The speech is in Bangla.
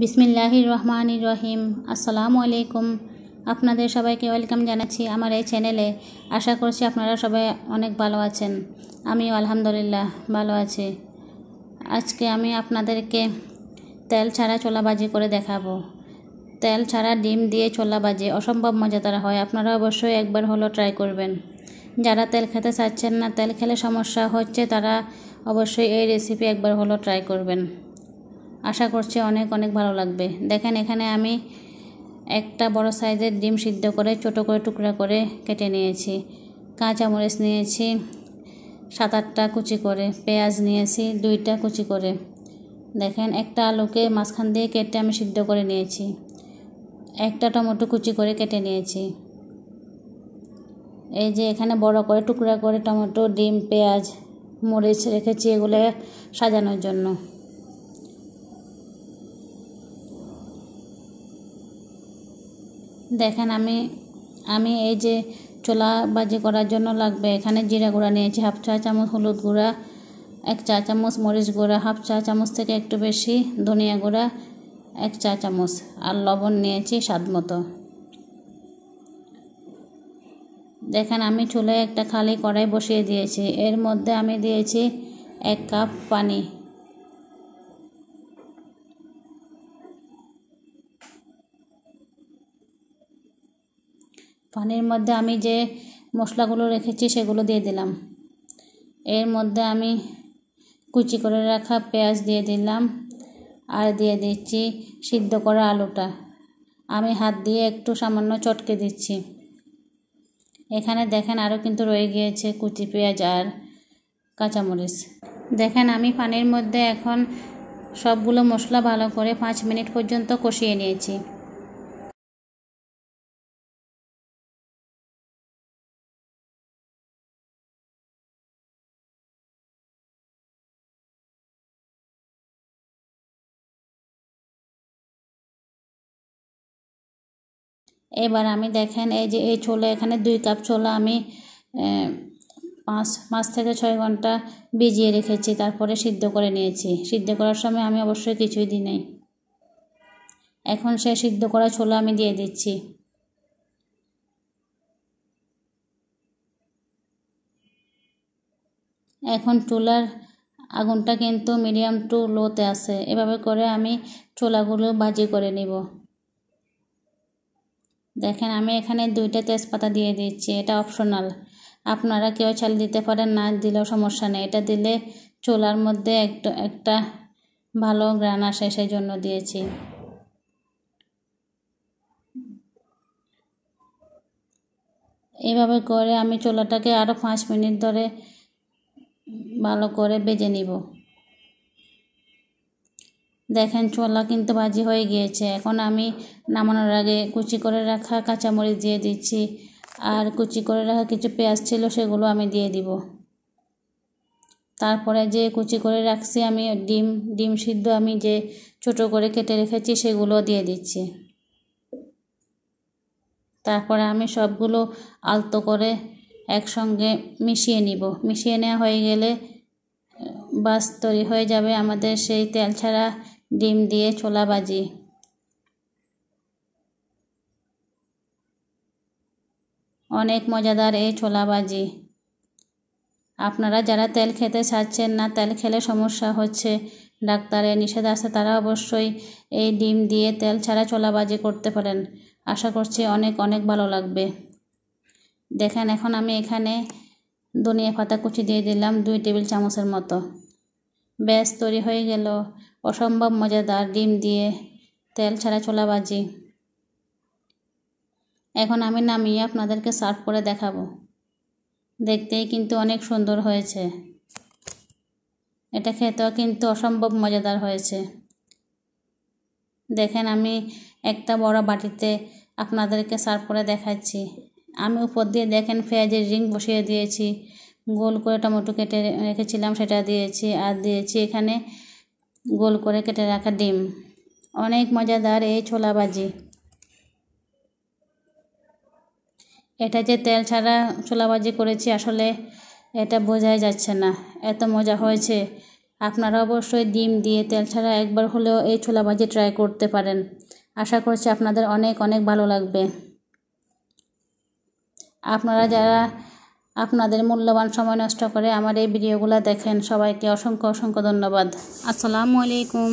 বিসমিল্লাহির রহমান রহিম আসসালামু আলাইকুম আপনাদের সবাইকে ওয়েলকাম জানাচ্ছি আমার এই চ্যানেলে আশা করছি আপনারা সবাই অনেক ভালো আছেন আমিও আলহামদুলিল্লাহ ভালো আছি আজকে আমি আপনাদেরকে তেল ছাড়া ছোলা বাজি করে দেখাবো তেল ছাড়া ডিম দিয়ে ছোলা ভাজি অসম্ভব মজাদার হয় আপনারা অবশ্যই একবার হলো ট্রাই করবেন যারা তেল খেতে চাচ্ছেন না তেল খেলে সমস্যা হচ্ছে তারা অবশ্যই এই রেসিপি একবার হলো ট্রাই করবেন আশা করছি অনেক অনেক ভালো লাগবে দেখেন এখানে আমি একটা বড় সাইজের ডিম সিদ্ধ করে ছোট করে টুকরা করে কেটে নিয়েছি কাঁচামরিচ নিয়েছি সাত আটটা কুচি করে পেঁয়াজ নিয়েছি দুইটা কুচি করে দেখেন একটা আলুকে মাঝখান দিয়ে কেটে আমি সিদ্ধ করে নিয়েছি একটা টমেটো কুচি করে কেটে নিয়েছি এই যে এখানে বড় করে টুকরা করে টমেটো ডিম পেঁয়াজ মরিচ রেখেছি এগুলো সাজানোর জন্য দেখেন আমি আমি এই যে ছোলা বাজি করার জন্য লাগবে এখানে জিরা গুঁড়া নিয়েছি হাফ চা চামচ হলুদ গুঁড়া এক চা চামচ মরিচ গুঁড়া হাফ চা চামচ থেকে একটু বেশি ধনিয়া গুঁড়া এক চা চামচ আর লবণ নিয়েছি স্বাদ মতো দেখেন আমি চুলায় একটা খালি কড়াই বসিয়ে দিয়েছি এর মধ্যে আমি দিয়েছি এক কাপ পানি পানির মধ্যে আমি যে মশলাগুলো রেখেছি সেগুলো দিয়ে দিলাম এর মধ্যে আমি কুচি করে রাখা পেঁয়াজ দিয়ে দিলাম আর দিয়ে দিচ্ছি সিদ্ধ করা আলুটা আমি হাত দিয়ে একটু সামান্য চটকে দিচ্ছি এখানে দেখেন আরও কিন্তু রয়ে গিয়েছে কুচি পেঁয়াজ আর কাঁচামরিচ দেখেন আমি পানির মধ্যে এখন সবগুলো মশলা ভালো করে পাঁচ মিনিট পর্যন্ত কষিয়ে নিয়েছি এবার আমি দেখেন এই যে এই ছোলা এখানে দুই কাপ ছোলা আমি পাঁচ পাঁচ থেকে ছয় ঘন্টা ভিজিয়ে রেখেছি তারপরে সিদ্ধ করে নিয়েছি সিদ্ধ করার সময় আমি অবশ্যই কিছুই দিই নাই এখন সে সিদ্ধ করা ছোলা আমি দিয়ে দিচ্ছি এখন চুলার আগুনটা কিন্তু মিডিয়াম টু লোতে আছে এভাবে করে আমি ছোলাগুলো ভাজি করে নিব দেখেন আমি এখানে দুইটা তেজপাতা দিয়ে দিচ্ছি এটা অপশনাল আপনারা কেউ চাল দিতে পারেন না দিলেও সমস্যা নেই এটা দিলে চোলার মধ্যে একটু একটা ভালো গ্রান আসে সেই জন্য দিয়েছি এভাবে করে আমি চোলাটাকে আরও পাঁচ মিনিট ধরে ভালো করে বেজে নিব দেখেন ছোলা কিন্তু ভাজি হয়ে গিয়েছে এখন আমি নামানোর আগে কুচি করে রাখা কাঁচামরিচ দিয়ে দিচ্ছি আর কুচি করে রাখা কিছু পেঁয়াজ ছিল সেগুলো আমি দিয়ে দিব তারপরে যে কুচি করে রাখছি আমি ডিম ডিম সিদ্ধ আমি যে ছোট করে কেটে রেখেছি সেগুলো দিয়ে দিচ্ছি তারপরে আমি সবগুলো আলতো করে একসঙ্গে মিশিয়ে নিব মিশিয়ে নেওয়া হয়ে গেলে বাস তৈরি হয়ে যাবে আমাদের সেই তেল ছাড়া ডিম দিয়ে ছোলা ভাজি অনেক মজাদার এই ছোলা ভাজি আপনারা যারা তেল খেতে চাচ্ছেন না তেল খেলে সমস্যা হচ্ছে ডাক্তারের নিষেধ আছে তারা অবশ্যই এই ডিম দিয়ে তেল ছাড়া ছোলা ভাজি করতে পারেন আশা করছি অনেক অনেক ভালো লাগবে দেখেন এখন আমি এখানে ধনিয়া পাতা কুচি দিয়ে দিলাম দুই টেবিল চামচের মতো ব্যাস তৈরি হয়ে গেল অসম্ভব মজাদার ডিম দিয়ে তেল ছাড়া ছোলা বাজি এখন আমি নামিয়ে আপনাদেরকে সার্ভ করে দেখাবো দেখতেই কিন্তু অনেক সুন্দর হয়েছে এটা খেতেও কিন্তু অসম্ভব মজাদার হয়েছে দেখেন আমি একটা বড় বাটিতে আপনাদেরকে সার্ভ করে দেখাচ্ছি আমি উপর দিয়ে দেখেন পেঁয়াজের রিং বসিয়ে দিয়েছি গোল করে টমেটো কেটে রেখেছিলাম সেটা দিয়েছি আর দিয়েছি এখানে গোল করে কেটে রাখা ডিম অনেক মজাদার এই ছোলা ভাজি এটা যে তেল ছাড়া ছোলা ভাজি করেছি আসলে এটা বোঝাই যাচ্ছে না এত মজা হয়েছে আপনারা অবশ্যই ডিম দিয়ে তেল ছাড়া একবার হলেও এই ছোলা ভাজি ট্রাই করতে পারেন আশা করছি আপনাদের অনেক অনেক ভালো লাগবে আপনারা যারা আপনাদের মূল্যবান সময় নষ্ট করে আমার এই ভিডিওগুলো দেখেন সবাইকে অসংখ্য অসংখ্য ধন্যবাদ আসসালামু আলাইকুম